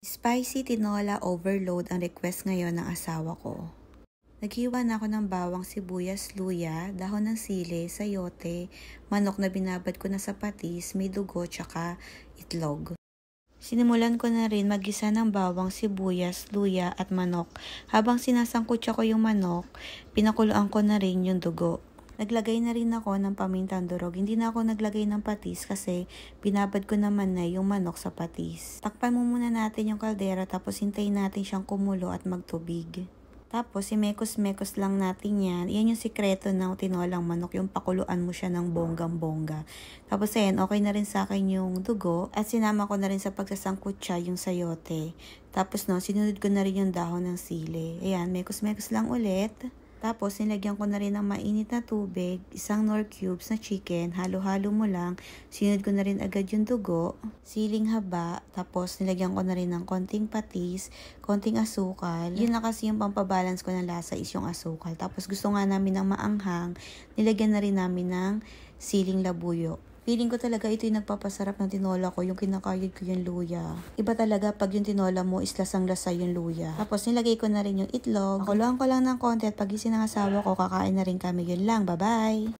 Spicy tinola overload ang request ngayon ng asawa ko. Naghiwa na ako ng bawang sibuyas, luya, dahon ng sili, sayote, manok na binabad ko na sa patis, may dugo, tsaka itlog. Sinimulan ko na rin magisa ng bawang, sibuyas, luya at manok. Habang sinasangkutsa ko yung manok, pinakuloan ko na rin yung dugo. Naglagay na rin ako ng pamintang durog. Hindi na ako naglagay ng patis kasi binabad ko naman na yung manok sa patis. Takpan mo muna natin yung kaldera tapos hintayin natin siyang kumulo at magtubig. Tapos, imekos-mekos lang natin yan. Yan yung sikreto ng tinolang manok, yung pakuluan mo siya ng bonggang-bongga. Tapos, ayan, okay na rin sa akin yung dugo. At sinama ko na rin sa pagsasangkutsa yung sayote. Tapos, no, sinunod ko na rin yung dahon ng sili. Ayan, mekos-mekos lang ulit. Tapos, nilagyan ko na rin ng mainit na tubig, isang nor cubes na chicken, halo-halo mo lang. Sinod ko na rin agad yung dugo, siling haba, tapos nilagyan ko na rin ng konting patis, konting asukal. Yun na kasi yung pampabalance ko ng lasa is yung asukal. Tapos, gusto nga namin ng maanghang, nilagyan na rin namin ng siling labuyo. Feeling ko talaga ito yung nagpapasarap ng tinola ko, yung kinakayod ko yung luya. Iba talaga pag yung tinola mo is lasang-lasa yung luya. Tapos nilagay ko na rin yung itlog. Kuluhan ko lang ng konti at pag ng asawa ko, kakain na rin kami. Yun lang, bye-bye!